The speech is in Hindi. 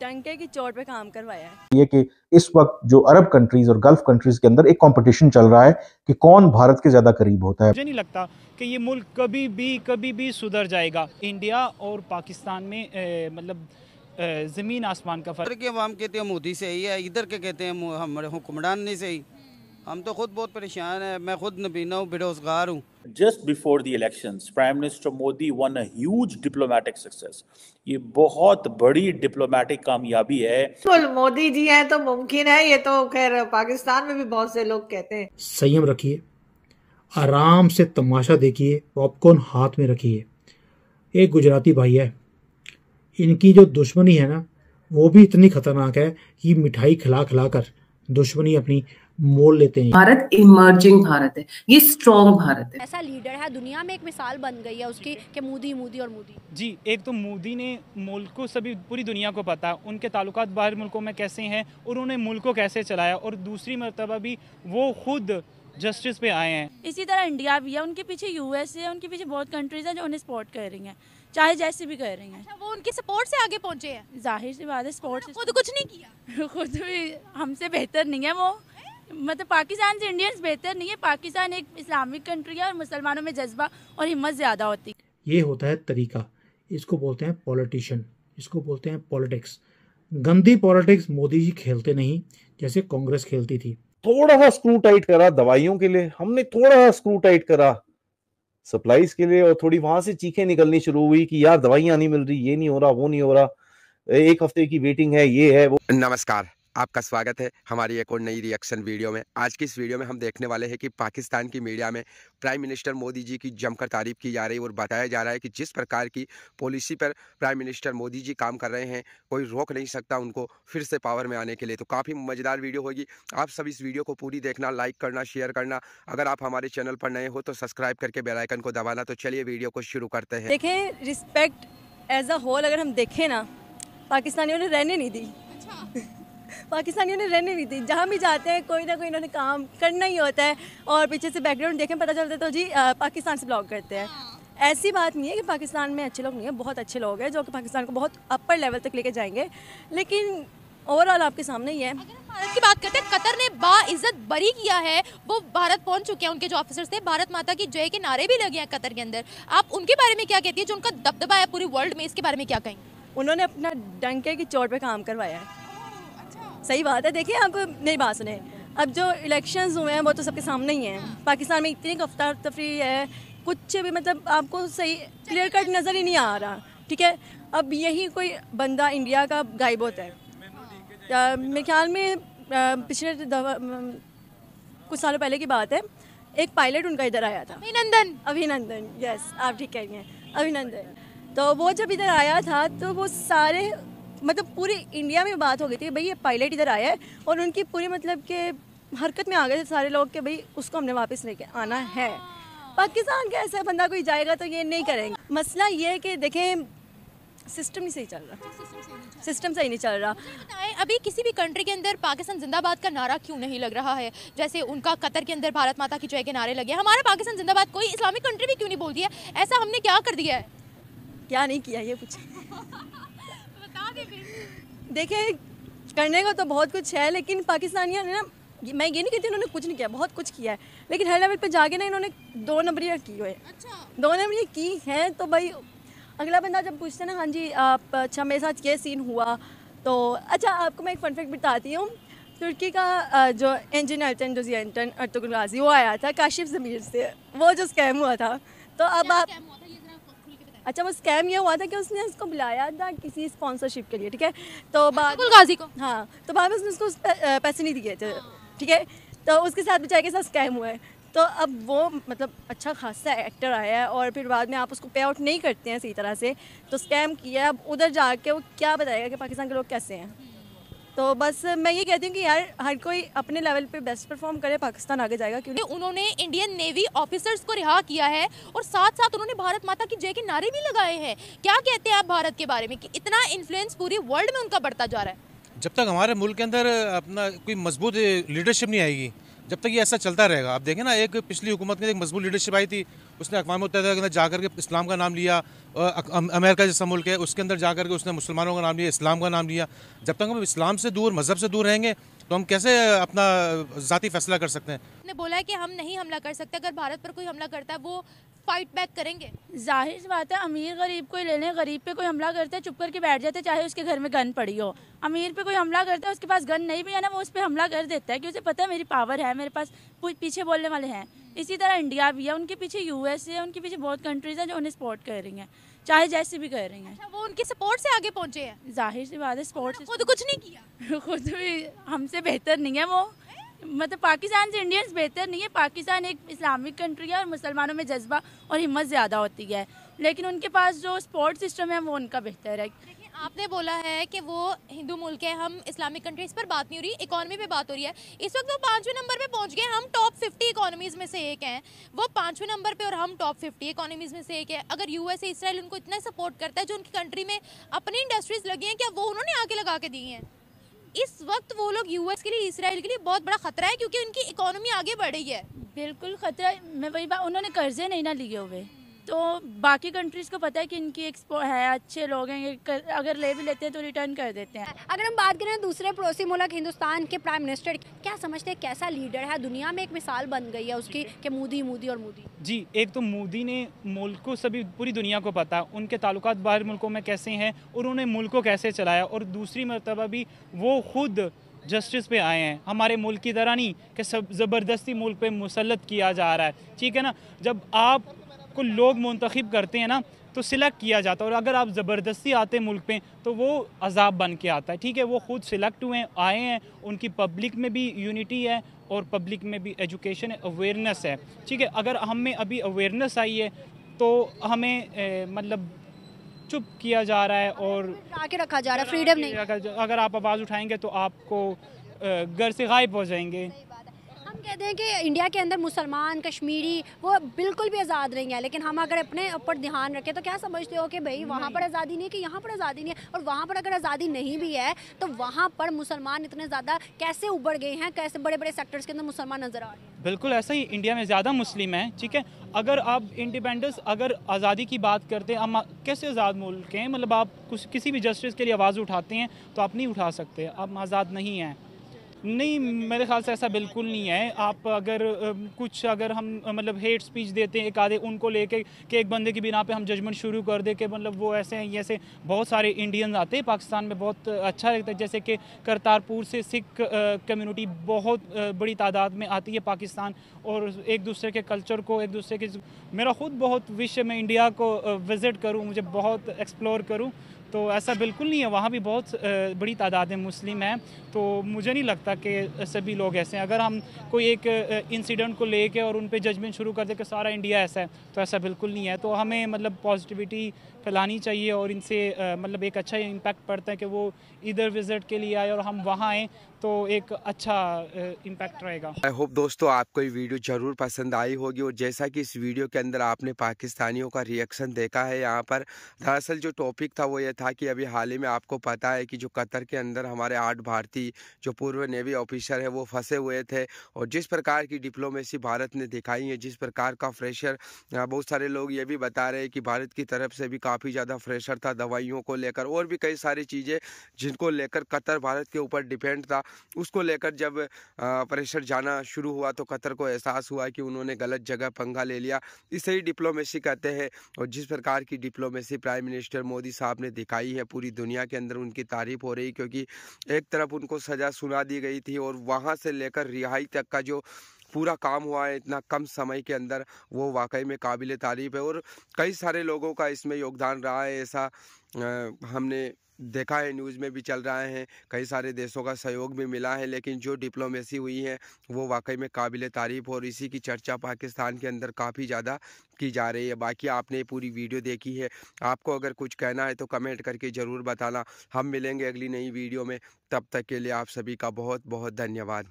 डंके की चोट पे काम करवाया है ये कि इस वक्त जो अरब कंट्रीज और गल्फ कंट्रीज के अंदर एक कंपटीशन चल रहा है कि कौन भारत के ज्यादा करीब होता है मुझे नहीं लगता कि ये मुल्क कभी भी कभी भी सुधर जाएगा इंडिया और पाकिस्तान में ए, मतलब ज़मीन आसमान का फर्क के अवाम कहते हैं मोदी से ही है इधर के कहते हैं हमारे हुक्मरान ने से ही हम तो खुद बहुत परेशान है मैं खुद नबीना हूँ बेरोजगार हूँ just before the election prime minister Modi won a diplomatic success ये बहुत बड़ी डिप्लोमेटिक कामयाबी है तो मोदी जी हैं तो मुमकिन है ये तो खैर पाकिस्तान में भी बहुत से लोग कहते हैं संयम रखिए आराम से तमाशा देखिए पॉपकॉर्न हाथ में रखिए एक गुजराती भाई है इनकी जो दुश्मनी है ना वो भी इतनी खतरनाक है कि मिठाई खिला खिला कर दुश्मनी अपनी मोल लेते हैं भारत इमर्जिंग भारत है ये स्ट्रॉन्ग भारत है ऐसा लीडर है दुनिया में एक मिसाल बन गई है उसकी कि मोदी मोदी और मोदी जी एक तो मोदी ने मुल्क को सभी पूरी दुनिया को पता उनके ताल्लुक बाहर मुल्कों में कैसे हैं और उन्हें मुल्क को कैसे चलाया और दूसरी मरतबा भी वो खुद जस्टिस पे आए हैं इसी तरह इंडिया भी है उनके पीछे यूएसए है उनके पीछे बहुत कंट्रीज है जो उन्हें सपोर्ट कर रही है चाहे जैसे भी कर रही है अच्छा, वो उनके सपोर्ट से आगे पहुंचे हैं जाहिर सी बात है स्पोर्ट्स खुद कुछ नहीं किया खुद भी हमसे बेहतर नहीं है वो मतलब पाकिस्तान से इंडियंस बेहतर नहीं है पाकिस्तान एक इस्लामिक कंट्री है और मुसलमानों में जज्बा और हिम्मत ज़्यादा होती है ये होता है तरीका इसको बोलते हैं पॉलिटिशियन इसको बोलते हैं पॉलिटिक्स गंदी पॉलिटिक्स मोदी जी खेलते नहीं जैसे कांग्रेस खेलती थी थोड़ा सा स्क्रू टाइट करा दवाइयों के लिए हमने थोड़ा सा स्क्रू टाइट करा सप्लाईज के लिए और थोड़ी वहां से चीखें निकलनी शुरू हुई कि यार दवाइयां नहीं मिल रही ये नहीं हो रहा वो नहीं हो रहा एक हफ्ते की वेटिंग है ये है वो नमस्कार आपका स्वागत है हमारी एक और नई रिएक्शन वीडियो में आज की इस वीडियो में हम देखने वाले हैं कि पाकिस्तान की मीडिया में प्राइम मिनिस्टर मोदी जी की जमकर तारीफ की जा रही है और बताया जा रहा है कि जिस प्रकार की पॉलिसी पर प्राइम मिनिस्टर मोदी जी काम कर रहे हैं कोई रोक नहीं सकता उनको फिर से पावर में आने के लिए तो काफ़ी मज़ेदार वीडियो होगी आप सब इस वीडियो को पूरी देखना लाइक करना शेयर करना अगर आप हमारे चैनल पर नए हो तो सब्सक्राइब करके बेलाइकन को दबाना तो चलिए वीडियो को शुरू करते हैं देखें रिस्पेक्ट एज अ होल अगर हम देखें ना पाकिस्तानियों ने रहने नहीं दी अच्छा। पाकिस्तानियों ने रहने नहीं दी जहाँ भी जाते हैं कोई ना कोई इन्होंने काम करना ही होता है और पीछे से बैकग्राउंड देखें पता चलता है तो जी पाकिस्तान से ब्लॉग करते हैं हाँ। ऐसी बात नहीं है कि पाकिस्तान में अच्छे लोग नहीं हैं बहुत अच्छे लोग हैं जो कि पाकिस्तान को बहुत अपर लेवल तक लेके जाएंगे लेकिन ओवरऑल आपके सामने ही है भारत की बात करते हैं कतर ने इज़्जत बरी किया है वो भारत पहुंच चुके हैं उनके जो ऑफिसर्स थे भारत माता की जय के नारे भी लगे हैं कतर के अंदर आप उनके बारे में क्या कहती है जो उनका दबदबा है पूरी वर्ल्ड में इसके बारे में क्या कहेंगे उन्होंने अपना डंके की चोट पर काम करवाया है सही बात है देखिए आप मेरी बात सुने अब जो इलेक्शंस हुए हैं वो तो सबके सामने ही हैं पाकिस्तान में इतनी अफ्तार तफरी है कुछ भी मतलब आपको सही क्लियर कट नज़र ही नहीं आ रहा ठीक है अब यही कोई बंदा इंडिया का गायब होता है मेरे ख्याल में पिछले कुछ सालों पहले की बात है एक पायलट उनका इधर आया था अभिनंदन अभिनंदन यस आप ठीक कह रही हैं अभिनंदन तो वो जब इधर आया था तो वो सारे मतलब पूरे इंडिया में बात हो गई थी भाई ये पायलट इधर आया है और उनकी पूरी मतलब के हरकत में आ गए थे सारे लोग के भाई उसको हमने वापस लेके आना है पाकिस्तान का ऐसा बंदा कोई जाएगा तो ये नहीं करेंगे मसला ये है कि देखें सिस्टम ही सही चल रहा सिस्टम सही नहीं चल रहा बताएं अभी किसी भी कंट्री के अंदर पाकिस्तान जिंदाबाद का नारा क्यों नहीं लग रहा है जैसे उनका कतर के अंदर भारत माता की जय के नारे लगे हमारा पाकिस्तान जिंदाबाद कोई इस्लामिक कंट्री भी क्यों नहीं बोलती है ऐसा हमने क्या कर दिया है क्या नहीं किया ये कुछ देखिए करने का तो बहुत कुछ है लेकिन पाकिस्तानियों ने ना मैं ये नहीं कहती उन्होंने कुछ नहीं किया बहुत कुछ किया है लेकिन हर लेवल पे जाके ना इन्होंने दो नंबरियाँ की हुए अच्छा। दो नंबरियाँ की हैं तो भाई अगला बंदा जब पूछते ना हाँ जी आप अच्छा मेरे साथ ये सीन हुआ तो अच्छा आपको मैं एक परफेक्ट बताती हूँ तुर्की का जो इंजन अल्टन जो जी अल्टन अर्तुल गाजी वो आया था काशिफ ज़मीर से वो जो स्कैम हुआ था तो अब आप अच्छा वो स्कैम ये हुआ था कि उसने उसको बुलाया था किसी स्पॉन्सरशिप के लिए ठीक है तो बाद हाँ, गाजी को हाँ तो बाद में उसने उसको पैसे नहीं दिए थे ठीक है तो उसके साथ बेचारे के साथ स्कैम हुआ है तो अब वो मतलब अच्छा खासा एक्टर आया है और फिर बाद में आप उसको पे आउट नहीं करते हैं सही तरह से तो स्कैम किया अब उधर जाके वो क्या बताएगा कि पाकिस्तान के लोग कैसे हैं तो बस मैं ये कहती हूँ कि यार हर कोई अपने लेवल पे बेस्ट परफॉर्म करे पाकिस्तान आगे जाएगा क्योंकि उन्होंने इंडियन नेवी ऑफिसर्स को रिहा किया है और साथ साथ उन्होंने भारत माता की जय के नारे भी लगाए हैं क्या कहते हैं आप भारत के बारे में कि इतना इन्फ्लुएंस पूरी वर्ल्ड में उनका बढ़ता जा रहा है जब तक हमारे मुल्क के अंदर अपना कोई मजबूत लीडरशिप नहीं आएगी जब तक ये ऐसा चलता रहेगा आप देखें ना एक पिछली हुकूमत में एक मजबूत लीडरशिप आई थी उसने अकवा मुतहदा के अंदर जाकर के इस्लाम का नाम लिया अमेरिका जैसा मुल्क है उसके अंदर जाकर के उसने मुसलमानों का नाम लिया इस्लाम का नाम लिया जब तक हम इस्लाम से दूर मज़हब से दूर रहेंगे तो हम कैसे अपना ज़ाती फैसला कर सकते हैं ने बोला है कि हम नहीं हमला कर सकते अगर भारत पर कोई हमला करता है वो फाइट बैक करेंगे जाहिर बात है अमीर गरीब को लेने गरीब पे कोई हमला करता है चुप करके बैठ जाते चाहे उसके घर में गन पड़ी हो अमीर पे कोई हमला करता है उसके पास गन नहीं भी है ना वो उस पर हमला कर देता है कि उसे पता है मेरी पावर है मेरे पास पीछे बोलने वाले हैं इसी तरह इंडिया भी है उनके पीछे यूएसए है उनके पीछे बहुत कंट्रीज हैं जो उन्हें सपोर्ट कर रही हैं चाहे जैसे भी कर रही हैं अच्छा, वो उनकी सपोर्ट से आगे पहुंचे हैं जाहिर सी बात है स्पोर्ट्स खुद कुछ नहीं किया खुद भी हमसे बेहतर नहीं है वो मतलब पाकिस्तान से इंडियंस बेहतर नहीं है पाकिस्तान एक इस्लामिक कंट्री है और मुसलमानों में जज्बा और हिम्मत ज़्यादा होती है लेकिन उनके पास जो स्पोर्ट सिस्टम है वो उनका बेहतर है आपने बोला है कि वो हिंदू मुल्क है हम इस्लामिक कंट्रीज पर बात नहीं हो रही इकोनॉमी पे बात हो रही है इस वक्त वो पाँचवें नंबर पे पहुंच गए हम टॉप फिफ्टी इकोनॉमीज़ में से एक हैं वो पाँचवें नंबर पे और हम टॉप फिफ्टी इकोनॉमीज़ में से एक है अगर यूएस इसराइल उनको इतना सपोर्ट करता है जो उनकी कंट्री में अपनी इंडस्ट्रीज़ लगी हैं क्या वो उन्होंने आगे लगा के दी हैं इस वक्त वो लोग यू के लिए इसराइल के लिए बहुत बड़ा खतरा है क्योंकि उनकी इकोनॉमी आगे बढ़ रही है बिल्कुल खतरा मैं वही बात उन्होंने कर्जे नहीं ना लिए हुए तो बाकी कंट्रीज़ को पता है कि इनकी एक्सपो है अच्छे लोग हैं अगर ले भी लेते हैं तो रिटर्न कर देते हैं अगर हम बात करें दूसरे पड़ोसी मुल्क हिंदुस्तान के प्राइम मिनिस्टर क्या समझते हैं कैसा लीडर है दुनिया में एक मिसाल बन गई है उसकी कि मोदी मोदी और मोदी जी एक तो मोदी ने मुल्क को सभी पूरी दुनिया को पता उनके ताल्लुक बाहर मुल्कों में कैसे हैं और उन्होंने मुल्क को कैसे चलाया और दूसरी मरतबा भी वो खुद जस्टिस पे आए हैं हमारे मुल्क की तरह नहीं कि सब ज़बरदस्ती मुल्क पे मुसलत किया जा रहा है ठीक है ना जब आप को लोग मंतखब करते हैं ना तो सिलेक्ट किया जाता है और अगर आप ज़बरदस्ती आते मुल्क में तो वो अजाब बन के आता है ठीक है वो खुद सिलेक्ट हुए आए हैं उनकी पब्लिक में भी यूनिटी है और पब्लिक में भी एजुकेशन अवेयरनेस है ठीक है अगर हमें अभी अवेयरनेस आई है तो हमें ए, मतलब चुप किया जा रहा है और आके रखा जा रहा है फ्रीडम नहीं अगर आप आवाज़ उठाएंगे तो आपको घर से गायब हो जाएंगे कहते हैं कि इंडिया के अंदर मुसलमान कश्मीरी वो बिल्कुल भी आज़ाद नहीं है लेकिन हम अगर अपने ऊपर ध्यान रखें तो क्या समझते हो कि भाई वहाँ पर आज़ादी नहीं है कि यहाँ पर आज़ादी नहीं है और वहाँ पर अगर आज़ादी नहीं भी है तो वहाँ पर मुसलमान इतने ज़्यादा कैसे उभर गए हैं कैसे बड़े बड़े सेक्टर्स के अंदर मुसलमान नज़र आ रहे हैं बिल्कुल ऐसा ही इंडिया में ज़्यादा मुस्लिम है ठीक है अगर आप इंडिपेंडेंस अगर आज़ादी की बात करते हैं हम कैसे आज़ाद मुल्क हैं मतलब आप कुछ किसी भी जस्टिस के लिए आवाज़ उठाते हैं तो आप नहीं उठा सकते आप आज़ाद नहीं हैं नहीं मेरे ख्याल से ऐसा बिल्कुल नहीं है आप अगर कुछ अगर हम मतलब हेट स्पीच देते हैं एक आधे उनको लेके कि एक बंदे की बिना पे हम जजमेंट शुरू कर दे के मतलब वो ऐसे हैं ऐसे बहुत सारे इंडियन आते हैं पाकिस्तान में बहुत अच्छा लगता है जैसे कि करतारपुर से सिख कम्युनिटी बहुत बड़ी तादाद में आती है पाकिस्तान और एक दूसरे के कल्चर को एक दूसरे के मेरा खुद बहुत विश है मैं इंडिया को विज़िट करूँ मुझे बहुत एक्सप्लोर करूँ तो ऐसा बिल्कुल नहीं है वहाँ भी बहुत बड़ी तादाद में मुस्लिम हैं तो मुझे नहीं लगता कि सभी लोग ऐसे हैं अगर हम कोई एक इंसिडेंट को ले कर और उन पर जजमेंट शुरू कर दे कि सारा इंडिया ऐसा है तो ऐसा बिल्कुल नहीं है तो हमें मतलब पॉजिटिविटी फैलानी चाहिए और इनसे मतलब एक अच्छा इम्पैक्ट पड़ता है कि वो इधर विज़िट के लिए आए और हम वहाँ आएँ तो एक अच्छा इम्पैक्ट रहेगा आई होप दोस्तों आपको ये वीडियो जरूर पसंद आई होगी और जैसा कि इस वीडियो के अंदर आपने पाकिस्तानियों का रिएक्शन देखा है यहाँ पर दरअसल जो टॉपिक था वो ये था कि अभी हाल ही में आपको पता है कि जो कतर के अंदर हमारे आठ भारतीय जो पूर्व नेवी ऑफिसर हैं वो फंसे हुए थे और जिस प्रकार की डिप्लोमेसी भारत ने दिखाई है जिस प्रकार का फ्रेशर बहुत सारे लोग ये भी बता रहे हैं कि भारत की तरफ से भी काफ़ी ज़्यादा फ्रेशर था दवाइयों को लेकर और भी कई सारी चीज़ें जिनको लेकर कतर भारत के ऊपर डिपेंड था उसको लेकर जब प्रेशर जाना शुरू हुआ तो कतर को एहसास हुआ कि उन्होंने गलत जगह पंगा ले लिया इसे ही डिप्लोमेसी कहते हैं और जिस प्रकार की डिप्लोमेसी प्राइम मिनिस्टर मोदी साहब ने दिखाई है पूरी दुनिया के अंदर उनकी तारीफ हो रही क्योंकि एक तरफ उनको सज़ा सुना दी गई थी और वहाँ से लेकर रिहाई तक का जो पूरा काम हुआ है इतना कम समय के अंदर वो वाकई में काबिल तारीफ है और कई सारे लोगों का इसमें योगदान रहा है ऐसा हमने देखा है न्यूज़ में भी चल रहा है कई सारे देशों का सहयोग भी मिला है लेकिन जो डिप्लोमेसी हुई है वो वाकई में काबिल तारीफ़ और इसी की चर्चा पाकिस्तान के अंदर काफ़ी ज़्यादा की जा रही है बाकी आपने पूरी वीडियो देखी है आपको अगर कुछ कहना है तो कमेंट करके ज़रूर बताना हम मिलेंगे अगली नई वीडियो में तब तक के लिए आप सभी का बहुत बहुत धन्यवाद